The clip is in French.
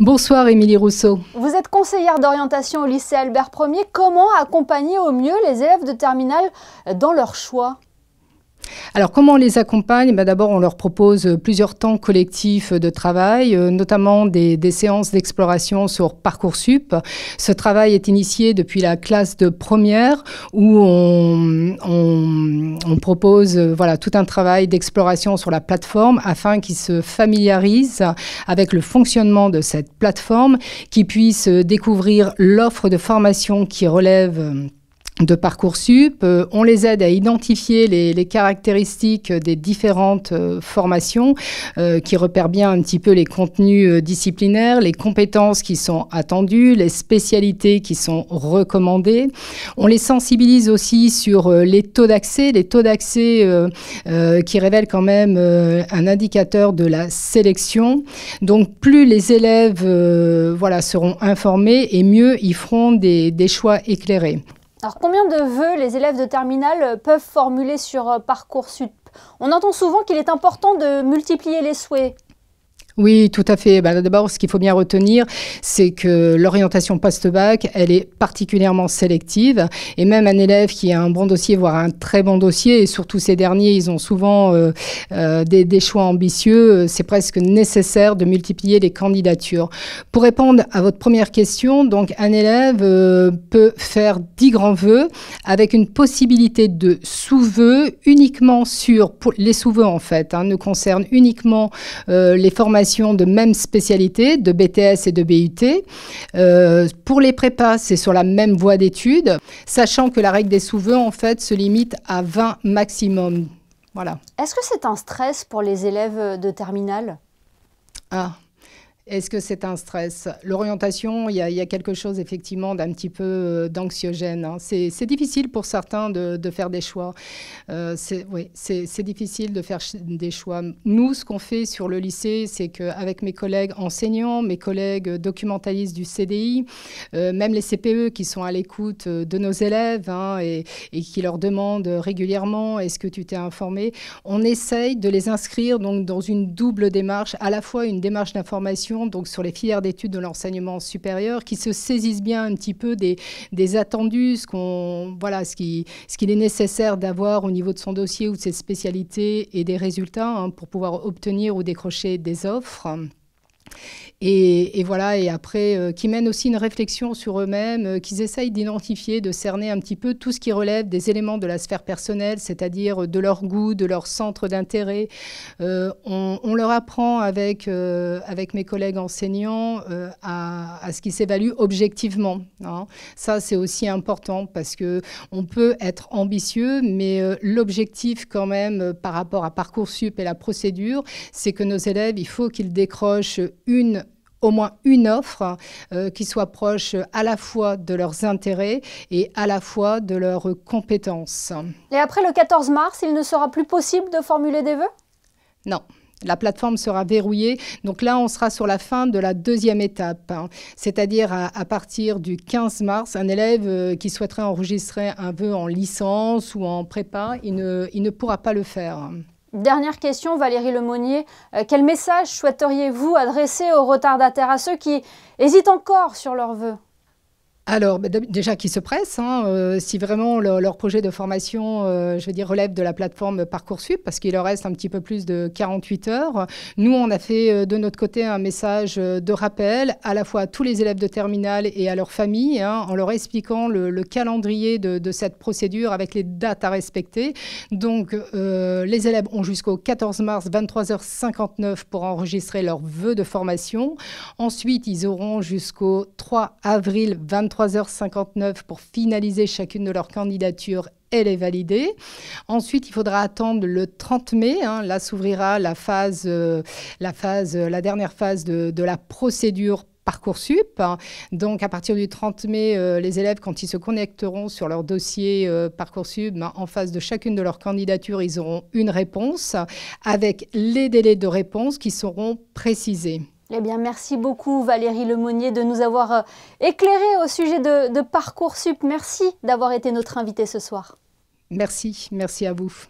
Bonsoir Émilie Rousseau. Vous êtes conseillère d'orientation au lycée Albert Ier. Comment accompagner au mieux les élèves de terminale dans leur choix alors comment on les accompagne ben, D'abord, on leur propose plusieurs temps collectifs de travail, euh, notamment des, séances d'exploration sur Parcoursup. Ce travail est initié depuis la classe de première où on, propose euh, voilà, tout un travail d'exploration sur la plateforme afin qu'ils se familiarisent avec le fonctionnement de cette plateforme, qu'ils puissent euh, découvrir l'offre de formation qui relève de Parcoursup. Euh, on les aide à identifier les, caractéristiques des différentes euh, formations euh, qui repèrent bien un petit peu les contenus disciplinaires, les compétences qui sont attendues, les spécialités qui sont recommandées. On les sensibilise aussi sur les taux d'accès, les taux d'accès qui révèlent quand même un indicateur de la sélection. Donc plus les élèves voilà, seront informés et mieux ils feront des choix éclairés. Alors combien de vœux les élèves de terminale peuvent formuler sur euh, Parcoursup On entend souvent qu'il est important de multiplier les souhaits. Oui, tout à fait. Bah, d'abord, ce qu'il faut bien retenir, c'est que l'orientation post-bac, elle est particulièrement sélective. Et même un élève qui a un bon dossier, voire un très bon dossier, et surtout ces derniers, ils ont souvent euh, euh, des, choix ambitieux, euh, c'est presque nécessaire de multiplier les candidatures. Pour répondre à votre première question, donc un élève peut faire 10 grands vœux avec une possibilité de sous-vœux uniquement sur, les sous-vœux en fait, hein, ne concernent uniquement les formations de même spécialité, de BTS et de BUT. Euh, pour les prépas, c'est sur la même voie d'études, sachant que la règle des sous-vœux, en fait, se limite à 20 maximum. Voilà. Est-ce que c'est un stress pour les élèves de terminale ah, est-ce que c'est un stress L'orientation, il y, a quelque chose effectivement d'un petit peu euh, d'anxiogène. Hein. C'est difficile pour certains de, faire des choix. Euh, c'est difficile de faire des choix. Nous, ce qu'on fait sur le lycée, c'est qu'avec mes collègues enseignants, mes collègues documentalistes du CDI, euh, même les CPE qui sont à l'écoute de nos élèves hein, et, qui leur demandent régulièrement est-ce que tu t'es informé, on essaye de les inscrire donc, dans une double démarche, à la fois une démarche d'information donc sur les filières d'études de l'enseignement supérieur, qui se saisissent bien un petit peu des, attendus, ce qu'on voilà, ce qu'il est nécessaire d'avoir au niveau de son dossier ou de ses spécialités et des résultats hein, pour pouvoir obtenir ou décrocher des offres. Et, voilà, et après, euh, qui mènent aussi une réflexion sur eux-mêmes, euh, qu'ils essayent d'identifier, de cerner un petit peu tout ce qui relève des éléments de la sphère personnelle, c'est-à-dire de leur goût, de leur centre d'intérêt. Euh, on, leur apprend avec, avec mes collègues enseignants à, ce qui s'évalue objectivement. Hein. Ça, c'est aussi important parce qu'on peut être ambitieux, mais l'objectif quand même par rapport à Parcoursup et la procédure, c'est que nos élèves, il faut qu'ils décrochent au moins une offre euh, qui soit proche à la fois de leurs intérêts et à la fois de leurs compétences. Et après le 14 mars, il ne sera plus possible de formuler des vœux Non. La plateforme sera verrouillée. Donc là, on sera sur la fin de la deuxième étape, hein. c'est-à-dire à, partir du 15 mars, un élève euh, qui souhaiterait enregistrer un vœu en licence ou en prépa, il ne pourra pas le faire. Dernière question, Valérie Lemonnier. Euh, quel message souhaiteriez-vous adresser aux retardataires, à ceux qui hésitent encore sur leurs vœux alors, bah, déjà qu'ils se pressent, hein, euh, si vraiment leur projet de formation, euh, je relève de la plateforme Parcoursup, parce qu'il leur reste un petit peu plus de 48 heures. Nous, on a fait euh, de notre côté un message de rappel à la fois à tous les élèves de terminale et à leurs familles, hein, en leur expliquant le, calendrier de, cette procédure avec les dates à respecter. Donc, les élèves ont jusqu'au 14 mars 23h59 pour enregistrer leur vœu de formation. Ensuite, ils auront jusqu'au 3 avril 23 3 h 59 pour finaliser chacune de leurs candidatures elle est validée. Ensuite, il faudra attendre le 30 mai. Hein. là s'ouvrira la phase, euh, la phase, euh, la dernière phase de, la procédure Parcoursup. Hein. Donc à partir du 30 mai, euh, les élèves, quand ils se connecteront sur leur dossier Parcoursup, ben, en face de chacune de leurs candidatures, ils auront une réponse avec les délais de réponse qui seront précisés. Eh bien, merci beaucoup Valérie Lemonnier de nous avoir euh, éclairé au sujet de, de Parcoursup. Merci d'avoir été notre invitée ce soir. Merci, merci à vous.